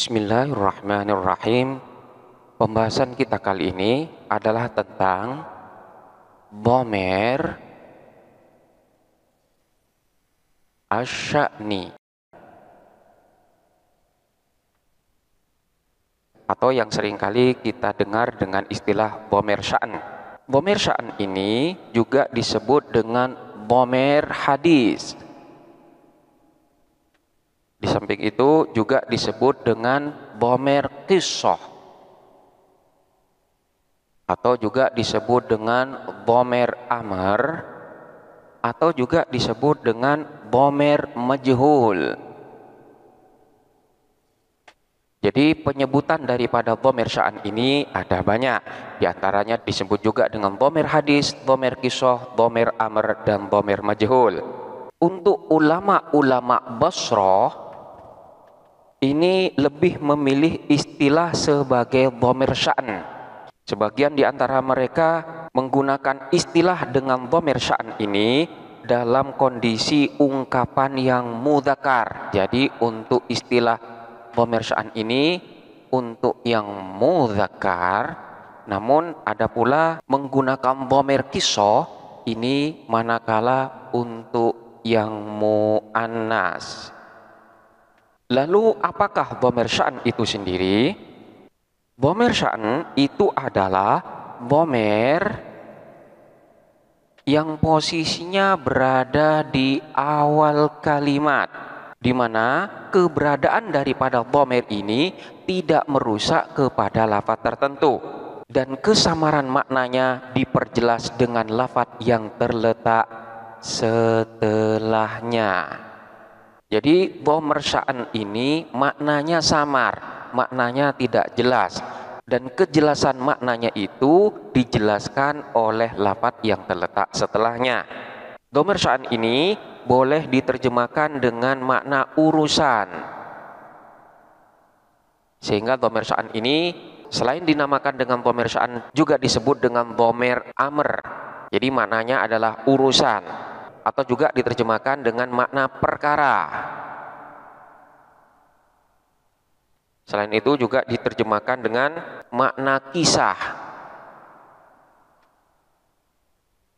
Bismillahirrahmanirrahim. Pembahasan kita kali ini adalah tentang Bomer Asyani atau yang seringkali kita dengar dengan istilah Bomer Sya'an. Bomer Sya'an ini juga disebut dengan Bomer Hadis di samping itu juga disebut dengan bomer kisoh atau juga disebut dengan bomer amar atau juga disebut dengan bomer majhul. Jadi penyebutan daripada bomer sya'an ini ada banyak. Di antaranya disebut juga dengan bomer hadis, bomer kisoh, bomer amr, dan bomer majhul. Untuk ulama-ulama Basrah, ini lebih memilih istilah sebagai domir sya'an. Sebagian di antara mereka menggunakan istilah dengan domir sya'an ini dalam kondisi ungkapan yang mudakar. Jadi untuk istilah domir sya'an ini untuk yang mudakar namun ada pula menggunakan domir kisoh ini manakala untuk yang mu'annas Lalu apakah bomir itu sendiri? Bomir itu adalah bomer yang posisinya berada di awal kalimat di mana keberadaan daripada bomer ini tidak merusak kepada lafat tertentu dan kesamaran maknanya diperjelas dengan lafat yang terletak setelahnya. Jadi pemersaan ini maknanya samar, maknanya tidak jelas dan kejelasan maknanya itu dijelaskan oleh lapat yang terletak setelahnya. Domersaan ini boleh diterjemahkan dengan makna urusan. Sehingga domersaan ini selain dinamakan dengan pemersaan juga disebut dengan domer amr. Jadi maknanya adalah urusan atau juga diterjemahkan dengan makna perkara. Selain itu juga diterjemahkan dengan makna kisah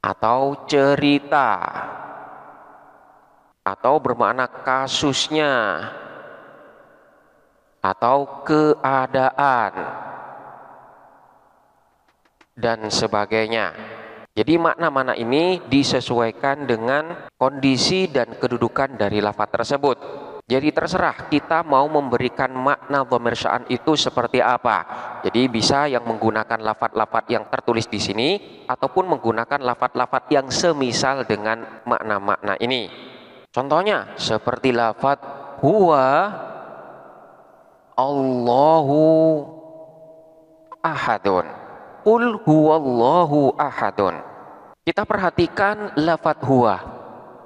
atau cerita atau bermakna kasusnya atau keadaan dan sebagainya. Jadi makna-makna ini disesuaikan dengan kondisi dan kedudukan dari lafaz tersebut. Jadi terserah kita mau memberikan makna dhamir itu seperti apa. Jadi bisa yang menggunakan lafaz-lafaz yang tertulis di sini ataupun menggunakan lafaz-lafaz yang semisal dengan makna-makna ini. Contohnya seperti lafaz huwa Allahu ahadun. Qul huwallahu ahadun. Kita perhatikan lafat huwa.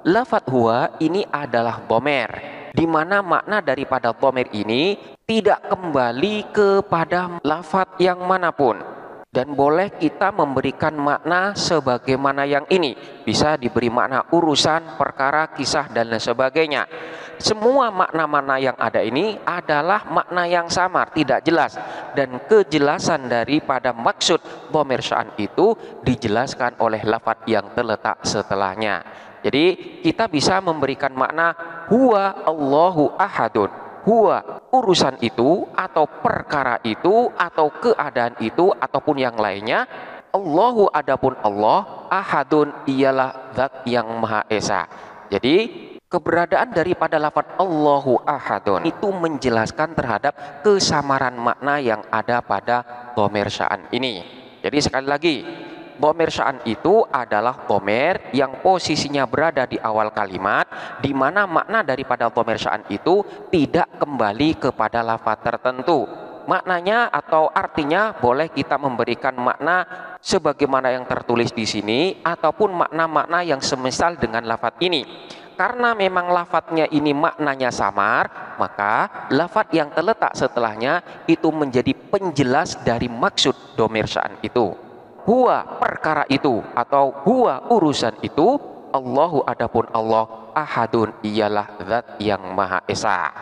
Lafat huwa ini adalah bomer, di mana makna daripada bomer ini tidak kembali kepada lafat yang manapun dan boleh kita memberikan makna sebagaimana yang ini bisa diberi makna urusan perkara kisah dan lain sebagainya semua makna-makna yang ada ini adalah makna yang samar tidak jelas dan kejelasan daripada maksud pemirsaan itu dijelaskan oleh lafat yang terletak setelahnya jadi kita bisa memberikan makna huwa Allahu ahadun huwa urusan itu atau perkara itu atau keadaan itu ataupun yang lainnya Allahu adapun Allah ahadun ialah zat yang maha esa jadi keberadaan daripada lafaz Allahu ahadun itu menjelaskan terhadap kesamaran makna yang ada pada dhamir ini jadi sekali lagi Bomir Sa'an itu adalah bomir yang posisinya berada di awal kalimat di mana makna daripada bomir Sa'an itu tidak kembali kepada lafaz tertentu. Maknanya atau artinya boleh kita memberikan makna sebagaimana yang tertulis di sini ataupun makna-makna yang semisal dengan lafaz ini karena memang lafadznya ini maknanya samar, maka lafadz yang terletak setelahnya itu menjadi penjelas dari maksud domirsaan itu huwa perkara itu atau huwa urusan itu Allahu adapun Allah ahadun ialah zat yang maha esa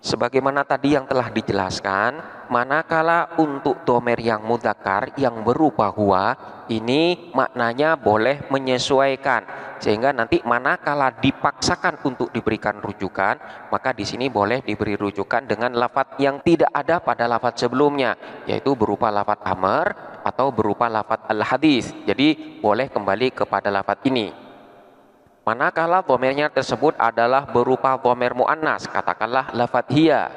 sebagaimana tadi yang telah dijelaskan manakala untuk domer yang mudakar yang berupa huwa ini maknanya boleh menyesuaikan sehingga nanti manakala dipaksakan untuk diberikan rujukan maka di sini boleh diberi rujukan dengan lafat yang tidak ada pada lafat sebelumnya yaitu berupa lafat amar atau berupa lafat al hadis jadi boleh kembali kepada lafat ini Manakala domernya tersebut adalah berupa domer mu'annas, katakanlah lafat hia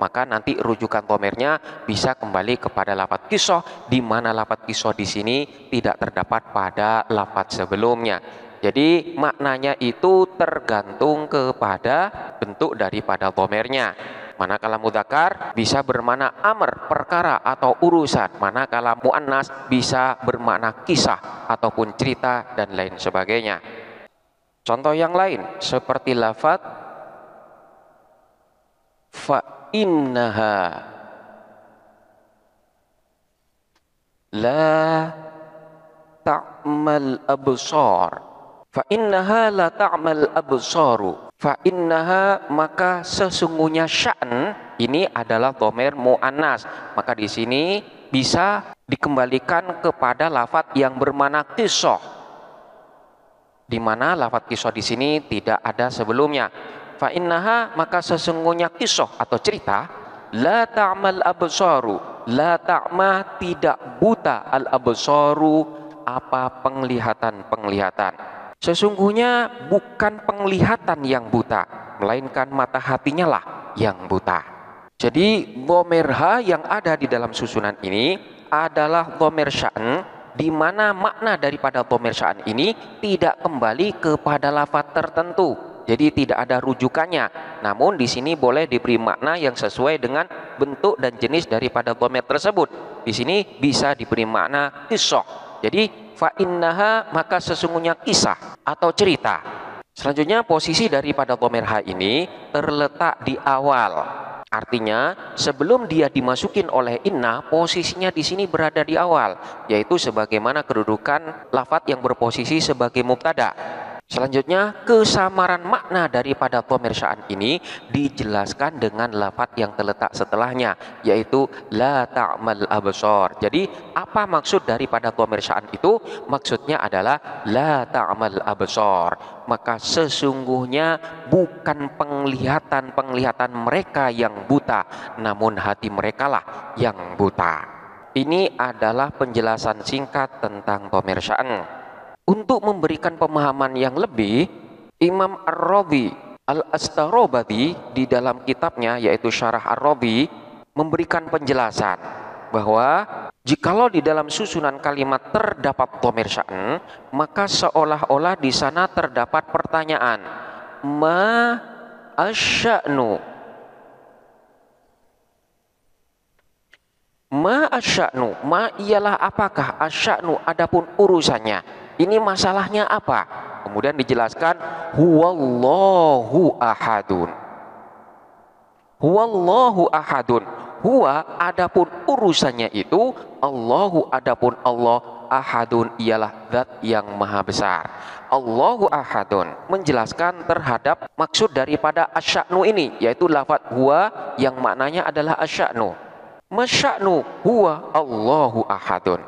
maka nanti rujukan tomernya bisa kembali kepada lapat kisoh di mana lapat kisoh di sini tidak terdapat pada lapat sebelumnya. Jadi maknanya itu tergantung kepada bentuk daripada tomernya. Manakala mudakar bisa bermakna amr, perkara atau urusan. Manakala mu'annas bisa bermakna kisah ataupun cerita dan lain sebagainya. Contoh yang lain seperti lafat fa innaha la ta'mal absar fa innaha la ta'mal absaru fa innaha maka sesungguhnya sya'n ini adalah domer mu'anas maka di sini bisa dikembalikan kepada lafat yang bermana kisoh di mana lafat kisoh di sini tidak ada sebelumnya fa innaha maka sesungguhnya kisah atau cerita la ta'mal absaru la ta'ma tidak buta al absaru apa penglihatan-penglihatan sesungguhnya bukan penglihatan yang buta melainkan mata hatinya lah yang buta jadi domerha yang ada di dalam susunan ini adalah domer dimana di mana makna daripada pemirsaan ini tidak kembali kepada lafaz tertentu jadi tidak ada rujukannya. Namun di sini boleh diberi makna yang sesuai dengan bentuk dan jenis daripada domet tersebut. Di sini bisa diberi makna kisah. Jadi fa innaha maka sesungguhnya kisah atau cerita. Selanjutnya posisi daripada dhamir ha ini terletak di awal. Artinya sebelum dia dimasukin oleh inna posisinya di sini berada di awal yaitu sebagaimana kedudukan lafat yang berposisi sebagai mubtada Selanjutnya, kesamaran makna daripada pemirsaan ini dijelaskan dengan lafat yang terletak setelahnya, yaitu la ta'mal absor. Jadi, apa maksud daripada pemirsaan itu? Maksudnya adalah la ta'mal absor. Maka sesungguhnya bukan penglihatan-penglihatan mereka yang buta, namun hati merekalah yang buta. Ini adalah penjelasan singkat tentang pemirsaan. Untuk memberikan pemahaman yang lebih, Imam Ar-Rabi Al-Astarobadi di dalam kitabnya yaitu Syarah Ar-Rabi memberikan penjelasan bahwa jikalau di dalam susunan kalimat terdapat tomir sya'n maka seolah-olah di sana terdapat pertanyaan ma asya'nu ma asya'nu ma ialah apakah asya'nu adapun urusannya ini masalahnya apa? Kemudian dijelaskan huwallahu ahadun. Huwallahu ahadun. Huwa adapun urusannya itu Allahu adapun Allah ahadun ialah zat yang maha besar. Allahu ahadun menjelaskan terhadap maksud daripada asy'nu ini yaitu lafaz huwa yang maknanya adalah asy'nu. Masya'nu huwa Allahu ahadun.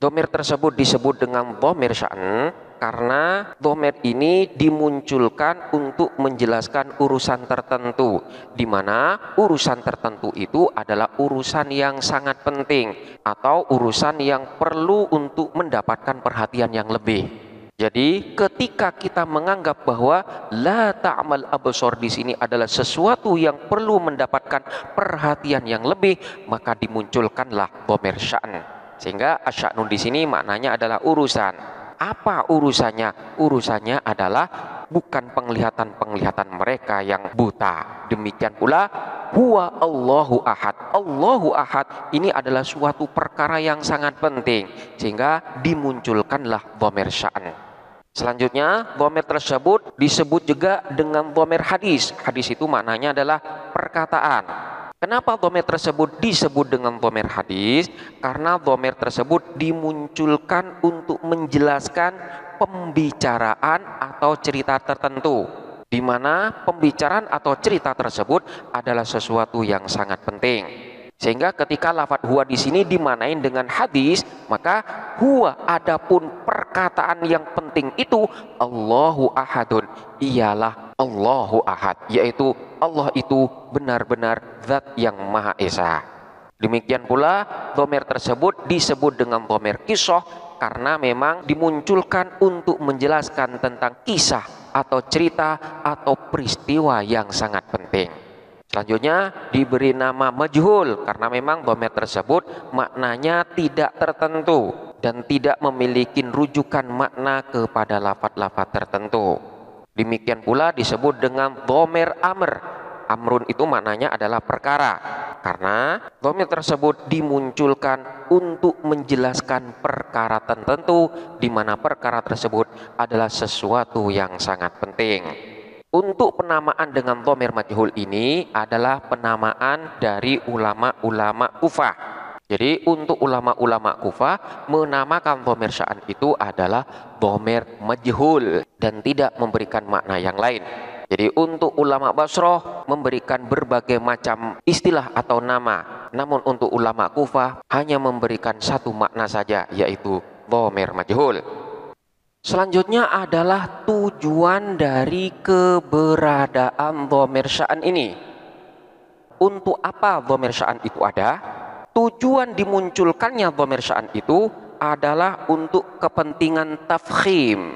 Domir tersebut disebut dengan domir sya'an karena domir ini dimunculkan untuk menjelaskan urusan tertentu di mana urusan tertentu itu adalah urusan yang sangat penting atau urusan yang perlu untuk mendapatkan perhatian yang lebih. Jadi ketika kita menganggap bahwa la ta'mal absor di sini adalah sesuatu yang perlu mendapatkan perhatian yang lebih, maka dimunculkanlah domir sya'an. Sehingga asyaknun di sini maknanya adalah urusan. Apa urusannya? Urusannya adalah bukan penglihatan-penglihatan mereka yang buta. Demikian pula huwa Allahu ahad. Allahu ahad ini adalah suatu perkara yang sangat penting sehingga dimunculkanlah dhamir sya'an. Selanjutnya, dhamir tersebut disebut juga dengan dhamir hadis. Hadis itu maknanya adalah perkataan. Kenapa domer tersebut disebut dengan domer hadis? Karena domer tersebut dimunculkan untuk menjelaskan pembicaraan atau cerita tertentu. Di mana pembicaraan atau cerita tersebut adalah sesuatu yang sangat penting. Sehingga ketika lafat huwa di sini dimanain dengan hadis, maka huwa adapun perkataan yang penting itu Allahu ahadun, ialah Allahu Ahad, yaitu Allah itu benar-benar zat yang Maha Esa. Demikian pula domer tersebut disebut dengan domer kisoh karena memang dimunculkan untuk menjelaskan tentang kisah atau cerita atau peristiwa yang sangat penting. Selanjutnya diberi nama majhul karena memang domer tersebut maknanya tidak tertentu dan tidak memiliki rujukan makna kepada lafat-lafat tertentu. Demikian pula disebut dengan domer amr. Amrun itu maknanya adalah perkara. Karena domir tersebut dimunculkan untuk menjelaskan perkara tertentu di mana perkara tersebut adalah sesuatu yang sangat penting. Untuk penamaan dengan domir majhul ini adalah penamaan dari ulama-ulama kufah. -ulama jadi untuk ulama-ulama Kufah menamakan pemirsaan itu adalah bomer majhul dan tidak memberikan makna yang lain. Jadi untuk ulama Basroh memberikan berbagai macam istilah atau nama. Namun untuk ulama Kufah hanya memberikan satu makna saja yaitu bomer majhul. Selanjutnya adalah tujuan dari keberadaan dhamir ini. Untuk apa dhamir itu ada? tujuan dimunculkannya dhamir sya'an itu adalah untuk kepentingan tafkhim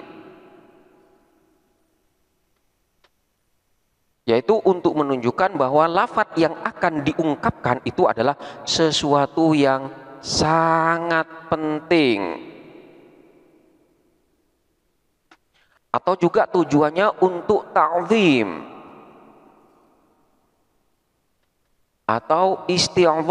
yaitu untuk menunjukkan bahwa lafat yang akan diungkapkan itu adalah sesuatu yang sangat penting atau juga tujuannya untuk ta'zim atau isti'zam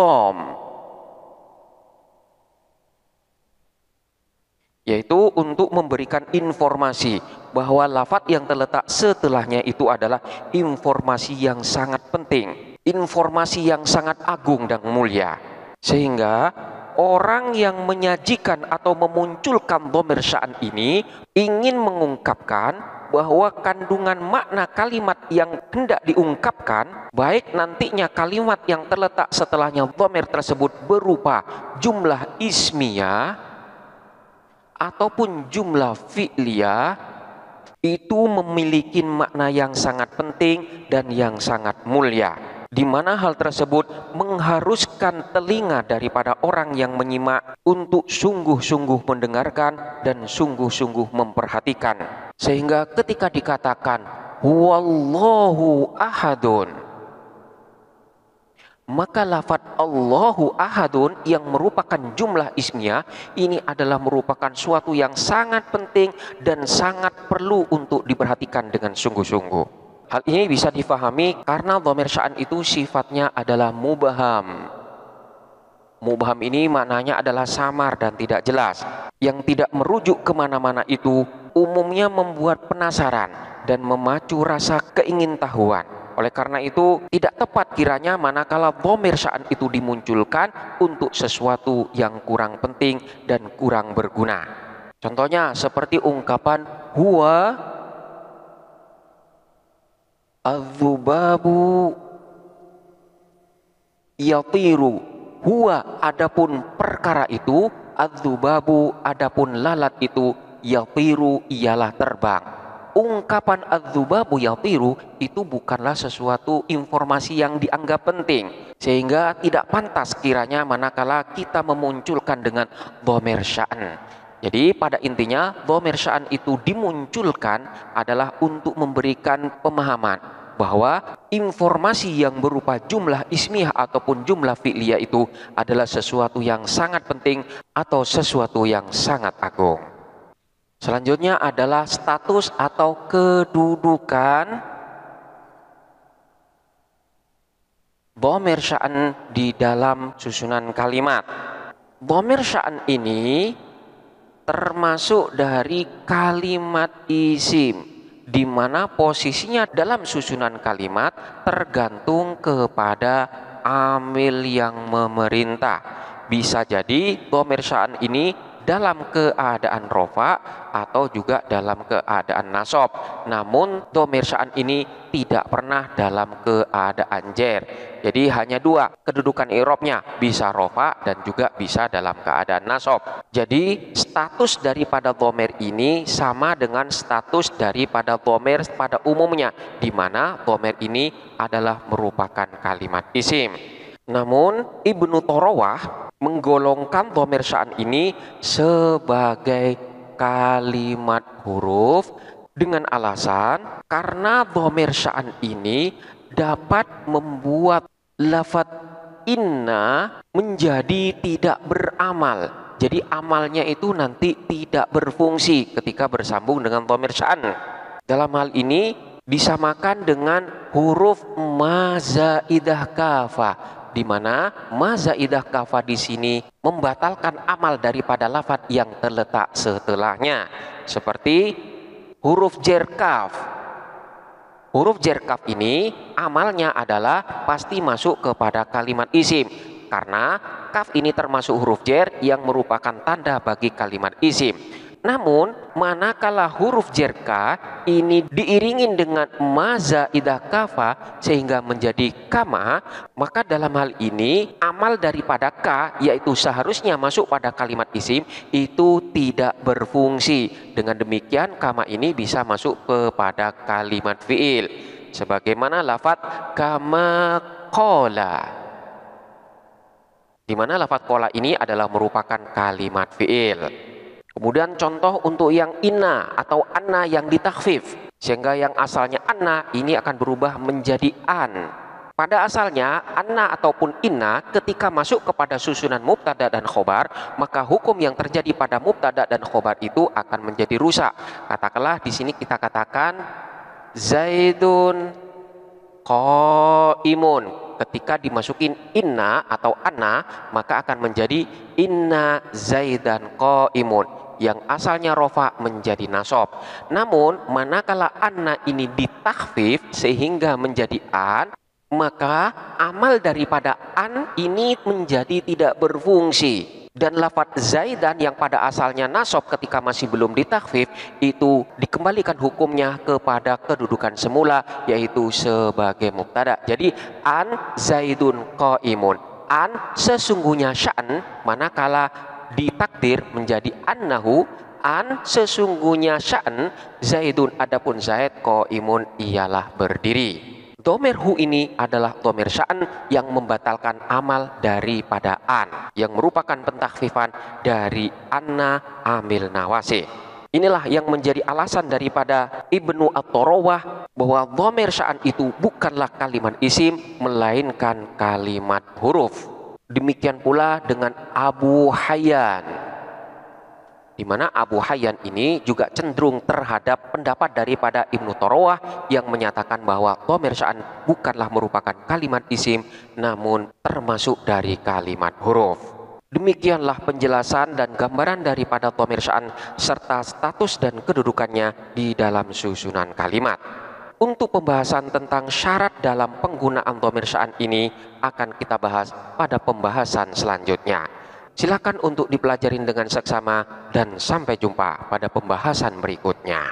yaitu untuk memberikan informasi bahwa lafat yang terletak setelahnya itu adalah informasi yang sangat penting, informasi yang sangat agung dan mulia. Sehingga orang yang menyajikan atau memunculkan domir ini ingin mengungkapkan bahwa kandungan makna kalimat yang hendak diungkapkan baik nantinya kalimat yang terletak setelahnya domir tersebut berupa jumlah ismiyah ataupun jumlah fi'liyah itu memiliki makna yang sangat penting dan yang sangat mulia di mana hal tersebut mengharuskan telinga daripada orang yang menyimak untuk sungguh-sungguh mendengarkan dan sungguh-sungguh memperhatikan sehingga ketika dikatakan wallahu ahadun maka lafat Allahu ahadun yang merupakan jumlah ismiah ini adalah merupakan suatu yang sangat penting dan sangat perlu untuk diperhatikan dengan sungguh-sungguh. Hal ini bisa difahami karena dhamir sya'an itu sifatnya adalah mubaham. Mubaham ini maknanya adalah samar dan tidak jelas. Yang tidak merujuk kemana-mana itu umumnya membuat penasaran dan memacu rasa keingintahuan. Oleh karena itu tidak tepat kiranya manakala pemirsaan itu dimunculkan untuk sesuatu yang kurang penting dan kurang berguna. Contohnya seperti ungkapan huwa azubabu yatiru huwa adapun perkara itu azubabu adapun lalat itu yatiru ialah terbang ungkapan adzubabu yatiru itu bukanlah sesuatu informasi yang dianggap penting sehingga tidak pantas kiranya manakala kita memunculkan dengan domer sya'an jadi pada intinya domer sya'an itu dimunculkan adalah untuk memberikan pemahaman bahwa informasi yang berupa jumlah ismiah ataupun jumlah fi'liyah itu adalah sesuatu yang sangat penting atau sesuatu yang sangat agung. Selanjutnya adalah status atau kedudukan bomir sya'an di dalam susunan kalimat. Bomir sya'an ini termasuk dari kalimat isim di mana posisinya dalam susunan kalimat tergantung kepada amil yang memerintah. Bisa jadi pemirsaan ini dalam keadaan rofa atau juga dalam keadaan nasob. Namun domirsaan ini tidak pernah dalam keadaan jer. Jadi hanya dua kedudukan irobnya, bisa rofa dan juga bisa dalam keadaan nasob. Jadi status daripada domir ini sama dengan status daripada domir pada umumnya, di mana domir ini adalah merupakan kalimat isim. Namun Ibnu Torowah menggolongkan domir sya'an ini sebagai kalimat huruf dengan alasan karena domir sya'an ini dapat membuat lafat inna menjadi tidak beramal. Jadi amalnya itu nanti tidak berfungsi ketika bersambung dengan domir sya'an. Dalam hal ini disamakan dengan huruf mazaidah kafah di mana mazaidah kafa di sini membatalkan amal daripada lafat yang terletak setelahnya seperti huruf kaf huruf kaf ini amalnya adalah pasti masuk kepada kalimat isim karena kaf ini termasuk huruf jer yang merupakan tanda bagi kalimat isim namun, manakala huruf jerka ini diiringin dengan maza idah kafa sehingga menjadi kama, maka dalam hal ini amal daripada ka yaitu seharusnya masuk pada kalimat isim itu tidak berfungsi. Dengan demikian kama ini bisa masuk kepada kalimat fiil. Sebagaimana lafat kama kola. Di mana lafat kola ini adalah merupakan kalimat fiil. Kemudian contoh untuk yang inna atau anna yang ditakfif. Sehingga yang asalnya anna ini akan berubah menjadi an. Pada asalnya anna ataupun inna ketika masuk kepada susunan mubtada dan khobar maka hukum yang terjadi pada mubtada dan khobar itu akan menjadi rusak. Katakanlah di sini kita katakan Zaidun qaimun. Ketika dimasukin inna atau anna maka akan menjadi inna Zaidan qaimun yang asalnya rofa menjadi nasob. Namun manakala anna ini ditakfif sehingga menjadi an, maka amal daripada an ini menjadi tidak berfungsi dan lafat zaidan yang pada asalnya nasob ketika masih belum ditakfif itu dikembalikan hukumnya kepada kedudukan semula yaitu sebagai mubtada jadi an zaidun imun an sesungguhnya sya'an manakala ditakdir menjadi annahu an sesungguhnya sya'n zaidun adapun zaid ko imun ialah berdiri. Domer hu ini adalah domer sya'an yang membatalkan amal daripada an yang merupakan pentakfifan dari anna amil nawasi. Inilah yang menjadi alasan daripada Ibnu at torowah bahwa domer sya'an itu bukanlah kalimat isim melainkan kalimat huruf. Demikian pula dengan Abu Hayyan. Di mana Abu Hayyan ini juga cenderung terhadap pendapat daripada Ibnu Torowah yang menyatakan bahwa pemirsaan bukanlah merupakan kalimat isim namun termasuk dari kalimat huruf. Demikianlah penjelasan dan gambaran daripada pemirsaan serta status dan kedudukannya di dalam susunan kalimat. Untuk pembahasan tentang syarat dalam penggunaan domir sya'an ini akan kita bahas pada pembahasan selanjutnya. Silakan untuk dipelajarin dengan seksama dan sampai jumpa pada pembahasan berikutnya.